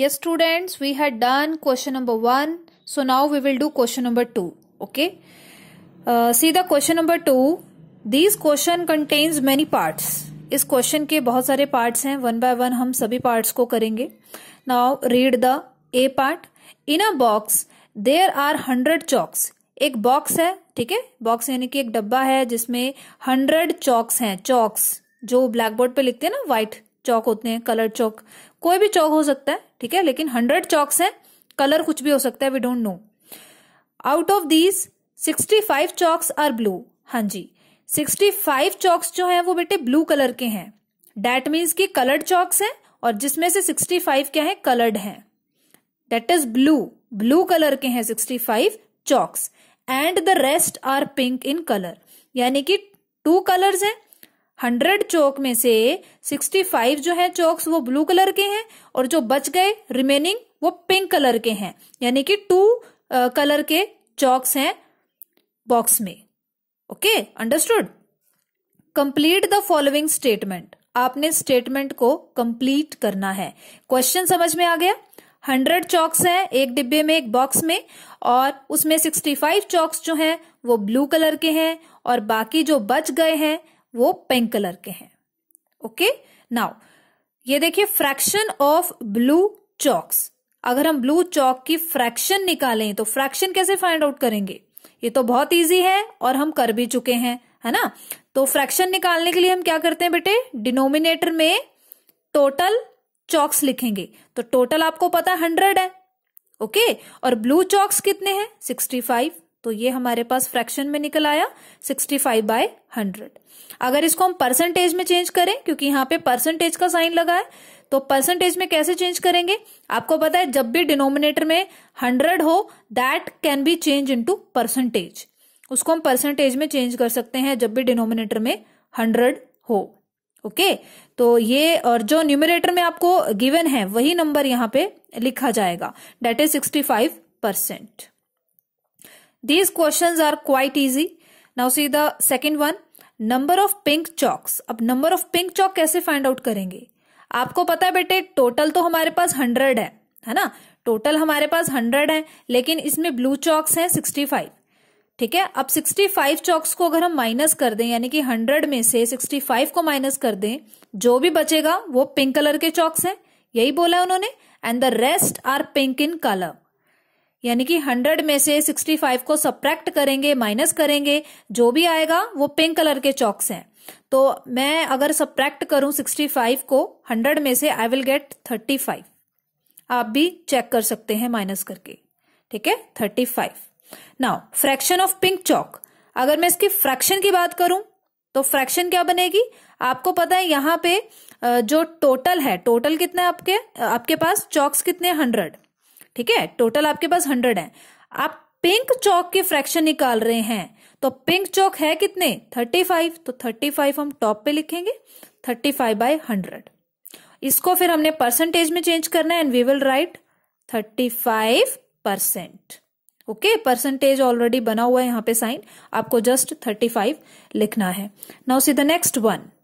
yes students we had done question number 1 so now we will do question number 2 okay uh, see the question number 2 this question contains many parts इस question के बहुत सारे parts हैं one by one हम सभी parts को करेंगे now read the A part in a box there are hundred chalks एक बॉक्स है ठीक है बॉक्स यानी कि एक डब्बा है जिसमें हंड्रेड चौक्स हैं चौक्स जो ब्लैक बोर्ड पे लिखते हैं ना व्हाइट चौक होते हैं कलर चौक कोई भी चौक हो सकता है ठीक है लेकिन हंड्रेड चौक्स हैं कलर कुछ भी हो सकता है we don't know out of these sixty five chalks are blue हाँ जी सिक्सटी फाइव चौक्स जो हैं वो बेटे ब्लू कलर के हैं डैट मीन्स कि कलर्ड चौक्स हैं और जिसमें से सिक्सटी फाइव क्या है कलर्ड हैं that is blue blue colour के हैं sixty five chalks and the rest are pink in colour यानी कि टू कलर्स हैं हंड्रेड चौक में से सिक्सटी फाइव जो है चौक्स वो ब्लू कलर के हैं और जो बच गए रिमेनिंग वो पिंक कलर के हैं यानी कि टू कलर के चौक्स हैं बॉक्स में okay understood complete the following statement आपने स्टेटमेंट को कंप्लीट करना है क्वेश्चन समझ में आ गया हंड्रेड चॉक्स है एक डिब्बे में एक बॉक्स में और उसमें सिक्सटी फाइव चॉक्स जो हैं वो ब्लू कलर के हैं और बाकी जो बच गए हैं वो पिंक कलर के हैं ओके नाउ ये देखिए फ्रैक्शन ऑफ ब्लू चॉक्स अगर हम ब्लू चॉक की फ्रैक्शन निकालें तो फ्रैक्शन कैसे फाइंड आउट करेंगे ये तो बहुत इजी है और हम कर भी चुके हैं है ना तो फ्रैक्शन निकालने के लिए हम क्या करते हैं बेटे डिनोमिनेटर में टोटल चॉक्स लिखेंगे तो टोटल आपको पता हंड्रेड है ओके और ब्लू चॉक्स कितने हैं सिक्सटी फाइव तो ये हमारे पास फ्रैक्शन में निकल आया 65 फाइव बाय हंड्रेड अगर इसको हम परसेंटेज में चेंज करें क्योंकि यहां पे परसेंटेज का साइन लगा है तो परसेंटेज में कैसे चेंज करेंगे आपको पता है जब भी डिनोमिनेटर में हंड्रेड हो that can be change into percentage उसको हम परसेंटेज में चेंज कर सकते हैं जब भी डिनोमिनेटर में हंड्रेड हो ओके okay? तो ये और जो न्यूमिनेटर में आपको गिवन है वही नंबर यहां पे लिखा जाएगा that is sixty five percent These questions are quite easy. Now see the second one. Number of pink chalks अब नंबर ऑफ पिंक चौक कैसे फाइंड आउट करेंगे आपको पता है बेटे टोटल तो हमारे पास हंड्रेड है है ना टोटल हमारे पास हंड्रेड है लेकिन इसमें ब्लू चौक्स हैं सिक्सटी फाइव ठीक है अब सिक्सटी फाइव चौक्स को अगर हम माइनस कर दें यानी कि हंड्रेड में से सिक्सटी फाइव को माइनस कर दें जो भी बचेगा वो पिंक कलर के चौक्स हैं यही बोला उन्होंने and the rest are pink in colour यानी कि 100 में से 65 को सप्रैक्ट करेंगे माइनस करेंगे जो भी आएगा वो पिंक कलर के चॉक्स हैं तो मैं अगर सप्रैक्ट करूं 65 को 100 में से आई विल गेट 35 आप भी चेक कर सकते हैं माइनस करके ठीक है 35 now fraction of pink chalk अगर मैं इसकी फ्रैक्शन की बात करूं तो फ्रैक्शन क्या बनेगी आपको पता है यहाँ पे जो टोटल है टोटल कितना है आपके आपके पास चौक्स कितने हंड्रेड ठीक है टोटल आपके पास हंड्रेड है आप पिंक चौक के फ्रैक्शन निकाल रहे हैं तो पिंक चौक है कितने थर्टी फाइव तो थर्टी फाइव हम टॉप पे लिखेंगे थर्टी फाइव बाय हंड्रेड इसको फिर हमने परसेंटेज में चेंज करना है and we will write thirty five percent okay percentage already बना हुआ है यहां पे साइन आपको जस्ट थर्टी फाइव लिखना है now see the next one